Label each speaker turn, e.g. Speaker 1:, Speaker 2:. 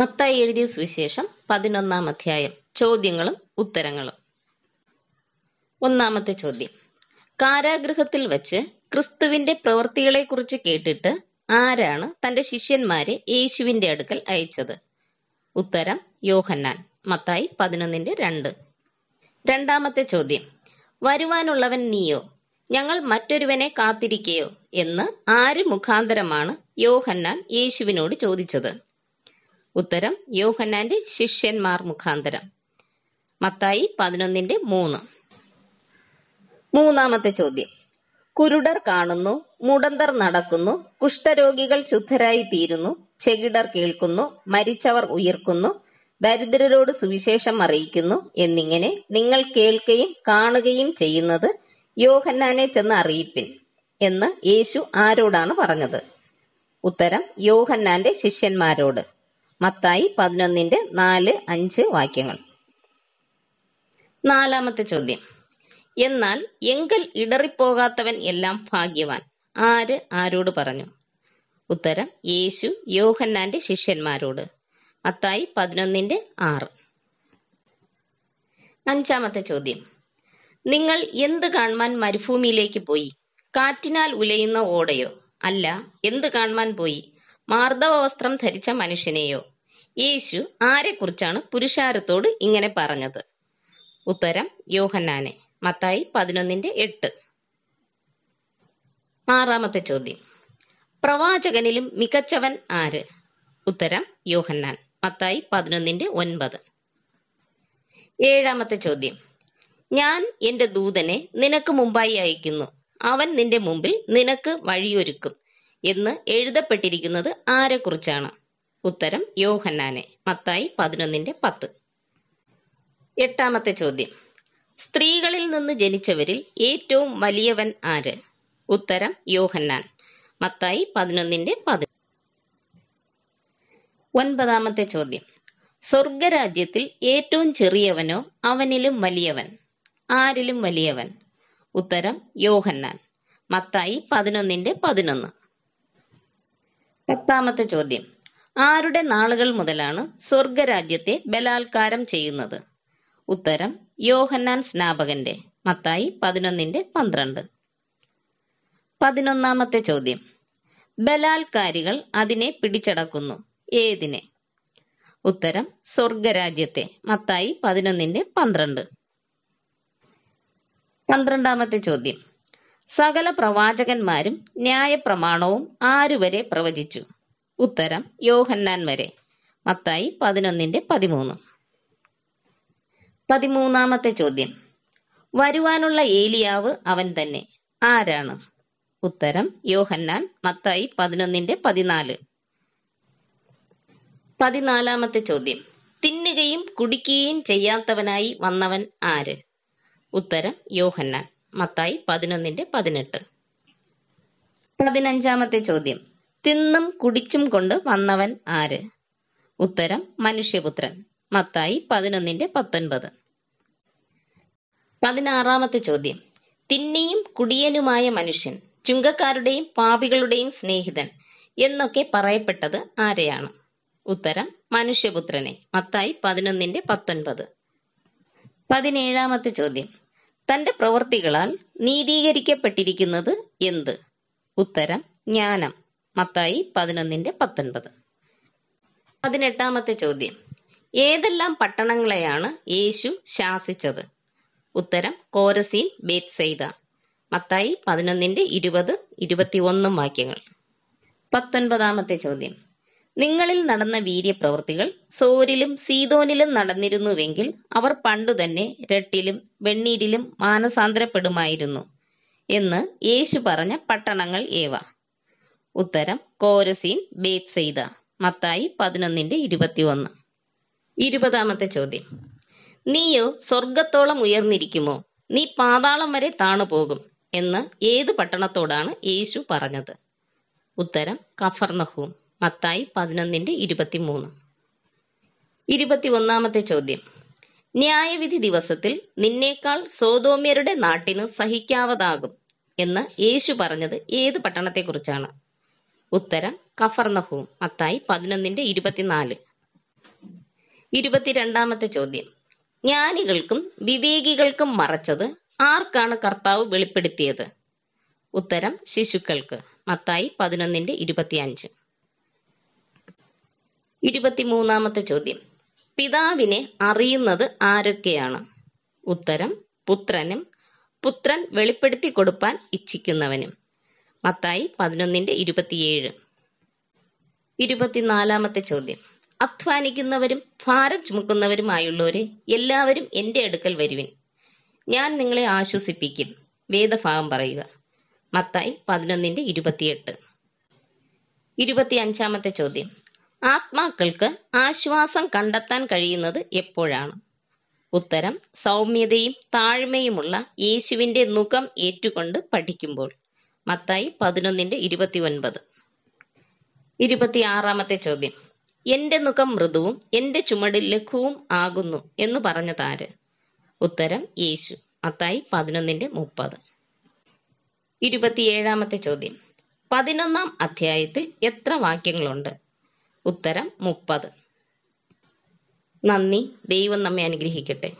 Speaker 1: മത്തായി എഴുതിയ സുവിശേഷം പതിനൊന്നാം അധ്യായം ചോദ്യങ്ങളും ഉത്തരങ്ങളും ഒന്നാമത്തെ ചോദ്യം കാരാഗൃഹത്തിൽ വച്ച് ക്രിസ്തുവിന്റെ പ്രവൃത്തികളെക്കുറിച്ച് കേട്ടിട്ട് ആരാണ് തന്റെ ശിഷ്യന്മാരെ യേശുവിന്റെ അടുക്കൽ അയച്ചത് ഉത്തരം യോഹന്നാൻ മത്തായി പതിനൊന്നിന്റെ രണ്ട് രണ്ടാമത്തെ ചോദ്യം വരുവാനുള്ളവൻ നീയോ ഞങ്ങൾ മറ്റൊരുവനെ കാത്തിരിക്കയോ എന്ന് ആര് മുഖാന്തരമാണ് യോഹന്നാൻ യേശുവിനോട് ചോദിച്ചത് ഉത്തരം യോഹന്നാന്റെ ശിഷ്യന്മാർ മുഖാന്തരം മത്തായി പതിനൊന്നിന്റെ മൂന്ന് മൂന്നാമത്തെ ചോദ്യം കുരുടർ കാണുന്നു മുടന്തർ നടക്കുന്നു കുഷ്ഠരോഗികൾ ശുദ്ധരായി തീരുന്നു ചെകിടർ കേൾക്കുന്നു മരിച്ചവർ ഉയർക്കുന്നു ദരിദ്രരോട് സുവിശേഷം അറിയിക്കുന്നു എന്നിങ്ങനെ നിങ്ങൾ കേൾക്കുകയും കാണുകയും ചെയ്യുന്നത് യോഹന്നാനെ ചെന്ന് അറിയിപ്പിൻ എന്ന് യേശു ആരോടാണ് പറഞ്ഞത് ഉത്തരം യോഹന്നാന്റെ ശിഷ്യന്മാരോട് മത്തായി പതിനൊന്നിന്റെ നാല് അഞ്ച് വാക്യങ്ങൾ നാലാമത്തെ ചോദ്യം എന്നാൽ എങ്കിൽ ഇടറിപ്പോകാത്തവൻ എല്ലാം ഭാഗ്യവാൻ ആര് ആരോട് പറഞ്ഞു ഉത്തരം യേശു യോഹന്നാന്റെ ശിഷ്യന്മാരോട് മത്തായി പതിനൊന്നിന്റെ ആറ് അഞ്ചാമത്തെ ചോദ്യം നിങ്ങൾ എന്ത് കാണുവാൻ മരുഭൂമിയിലേക്ക് പോയി കാറ്റിനാൽ ഉലയുന്ന ഓടയോ അല്ല എന്ത് കാണുവാൻ പോയി മാർദ്ദവ വസ്ത്രം ധരിച്ച മനുഷ്യനെയോ യേശു ആരെക്കുറിച്ചാണ് പുരുഷാരത്തോട് ഇങ്ങനെ പറഞ്ഞത് ഉത്തരം യോഹന്നാനെ മത്തായി പതിനൊന്നിന്റെ എട്ട് ആറാമത്തെ ചോദ്യം പ്രവാചകനിലും മികച്ചവൻ ആര് ഉത്തരം യോഹന്നാൻ മത്തായി പതിനൊന്നിന്റെ ഒൻപത് ഏഴാമത്തെ ചോദ്യം ഞാൻ എന്റെ ദൂതനെ നിനക്ക് മുമ്പായി അയക്കുന്നു അവൻ നിന്റെ മുമ്പിൽ നിനക്ക് വഴിയൊരുക്കും എന്ന് എഴുതപ്പെട്ടിരിക്കുന്നത് ആരെക്കുറിച്ചാണ് ഉത്തരം യോഹന്നാനെ മത്തായി പതിനൊന്നിന്റെ പത്ത് എട്ടാമത്തെ ചോദ്യം സ്ത്രീകളിൽ നിന്ന് ജനിച്ചവരിൽ ഏറ്റവും വലിയവൻ ആര് ഉത്തരം യോഹന്നാൻ മത്തായി പതിനൊന്നിന്റെ പതി ഒൻപതാമത്തെ ചോദ്യം സ്വർഗരാജ്യത്തിൽ ഏറ്റവും ചെറിയവനോ അവനിലും വലിയവൻ ആരിലും വലിയവൻ ഉത്തരം യോഹന്നാൻ മത്തായി പതിനൊന്നിന്റെ പതിനൊന്ന് പത്താമത്തെ ചോദ്യം ആരുടെ നാളുകൾ മുതലാണ് സ്വർഗരാജ്യത്തെ ബലാത്കാരം ചെയ്യുന്നത് ഉത്തരം യോഹന്നാൻ സ്നാപകന്റെ മത്തായി പതിനൊന്നിന്റെ പന്ത്രണ്ട് പതിനൊന്നാമത്തെ ചോദ്യം ബലാത്കാരികൾ അതിനെ പിടിച്ചടക്കുന്നു ഏതിനെ ഉത്തരം സ്വർഗരാജ്യത്തെ മത്തായി പതിനൊന്നിന്റെ പന്ത്രണ്ട് പന്ത്രണ്ടാമത്തെ ചോദ്യം സകല പ്രവാചകന്മാരും ന്യായപ്രമാണവും ആരുവരെ പ്രവചിച്ചു ഉത്തരം യോഹന്നാൻ വരെ മത്തായി പതിനൊന്നിന്റെ പതിമൂന്ന് പതിമൂന്നാമത്തെ ചോദ്യം വരുവാനുള്ള ഏലിയാവ് അവൻ തന്നെ ആരാണ് ഉത്തരം യോഹന്നാൻ മത്തായി പതിനൊന്നിന്റെ പതിനാല് പതിനാലാമത്തെ ചോദ്യം തിന്നുകയും കുടിക്കുകയും ചെയ്യാത്തവനായി വന്നവൻ ആര് ഉത്തരം യോഹന്നാൻ മത്തായി പതിനൊന്നിന്റെ പതിനെട്ട് പതിനഞ്ചാമത്തെ ചോദ്യം തിന്നും കുടിച്ചും കൊണ്ട് വന്നവൻ ആര് ഉത്തരം മനുഷ്യപുത്രൻ മത്തായി പതിനൊന്നിന്റെ പത്തൊൻപത് പതിനാറാമത്തെ ചോദ്യം തിന്നിയും കുടിയനുമായ മനുഷ്യൻ ചുങ്കക്കാരുടെയും പാപികളുടെയും സ്നേഹിതൻ എന്നൊക്കെ പറയപ്പെട്ടത് ആരെയാണ് ഉത്തരം മനുഷ്യപുത്രനെ മത്തായി പതിനൊന്നിന്റെ പത്തൊൻപത് പതിനേഴാമത്തെ ചോദ്യം തന്റെ പ്രവൃത്തികളാൽ നീതീകരിക്കപ്പെട്ടിരിക്കുന്നത് എന്ത് ഉത്തരം ജ്ഞാനം മത്തായി പതിനൊന്നിന്റെ പത്തൊൻപത് പതിനെട്ടാമത്തെ ചോദ്യം ഏതെല്ലാം പട്ടണങ്ങളെയാണ് യേശു ശാസിച്ചത് ഉത്തരം കോരസീം ബേത്സെയ്ത മത്തായി പതിനൊന്നിന്റെ ഇരുപത് ഇരുപത്തിയൊന്നും വാക്യങ്ങൾ പത്തൊൻപതാമത്തെ ചോദ്യം നിങ്ങളിൽ നടന്ന വീര്യപ്രവൃത്തികൾ സോരിലും സീതോനിലും നടന്നിരുന്നുവെങ്കിൽ അവർ തന്നെ രട്ടിലും വെണ്ണീരിലും മാനസാന്തരപ്പെടുമായിരുന്നു എന്ന് യേശു പറഞ്ഞ പട്ടണങ്ങൾ ഏവ ഉത്തരം കോരസീൻ ബേത് ചെയ്ത മത്തായി പതിനൊന്നിന്റെ ഇരുപത്തിയൊന്ന് ഇരുപതാമത്തെ ചോദ്യം നീയോ സ്വർഗത്തോളം ഉയർന്നിരിക്കുമോ നീ പാതാളം വരെ താണു പോകും എന്ന് ഏത് പട്ടണത്തോടാണ് യേശു പറഞ്ഞത് ഉത്തരം കഫർനഹൂം മത്തായി പതിനൊന്നിന്റെ ഇരുപത്തിമൂന്ന് ഇരുപത്തിയൊന്നാമത്തെ ചോദ്യം ന്യായവിധി ദിവസത്തിൽ നിന്നേക്കാൾ സോതോമ്യരുടെ നാട്ടിന് സഹിക്കാവതാകും എന്ന് യേശു പറഞ്ഞത് ഏത് പട്ടണത്തെക്കുറിച്ചാണ് ഉത്തരം കഫർനഹൂം മത്തായി പതിനൊന്നിന്റെ ഇരുപത്തിനാല് ഇരുപത്തിരണ്ടാമത്തെ ചോദ്യം ജ്ഞാനികൾക്കും വിവേകികൾക്കും മറച്ചത് ആർക്കാണ് കർത്താവ് വെളിപ്പെടുത്തിയത് ഉത്തരം ശിശുക്കൾക്ക് മത്തായി പതിനൊന്നിന്റെ ഇരുപത്തിയഞ്ച് ഇരുപത്തിമൂന്നാമത്തെ ചോദ്യം പിതാവിനെ അറിയുന്നത് ആരൊക്കെയാണ് ഉത്തരം പുത്രനും പുത്രൻ വെളിപ്പെടുത്തി കൊടുപ്പാൻ ഇച്ഛിക്കുന്നവനും മത്തായി പതിനൊന്നിന്റെ ഇരുപത്തിയേഴ് ഇരുപത്തിനാലാമത്തെ ചോദ്യം അധ്വാനിക്കുന്നവരും ഭാരം ചുമക്കുന്നവരുമായുള്ളവരെ എല്ലാവരും എന്റെ അടുക്കൽ വരുവിൻ ഞാൻ നിങ്ങളെ ആശ്വസിപ്പിക്കും വേദഭാഗം പറയുക മത്തായി പതിനൊന്നിന്റെ ഇരുപത്തിയെട്ട് ഇരുപത്തി അഞ്ചാമത്തെ ചോദ്യം ആത്മാക്കൾക്ക് ആശ്വാസം കണ്ടെത്താൻ കഴിയുന്നത് എപ്പോഴാണ് ഉത്തരം സൗമ്യതയും താഴ്മയുമുള്ള യേശുവിന്റെ മുഖം ഏറ്റുകൊണ്ട് പഠിക്കുമ്പോൾ മത്തായി പതിനൊന്നിന്റെ ഇരുപത്തി ഒൻപത് ആറാമത്തെ ചോദ്യം എന്റെ മുഖം മൃദുവും എന്റെ ചുമട് ലഘുവും ആകുന്നു എന്ന് താര് ഉത്തരം യേശു മത്തായി പതിനൊന്നിന്റെ മുപ്പത് ഇരുപത്തിയേഴാമത്തെ ചോദ്യം പതിനൊന്നാം അധ്യായത്തിൽ എത്ര വാക്യങ്ങളുണ്ട് ഉത്തരം മുപ്പത് നന്ദി ദൈവം നമ്മെ അനുഗ്രഹിക്കട്ടെ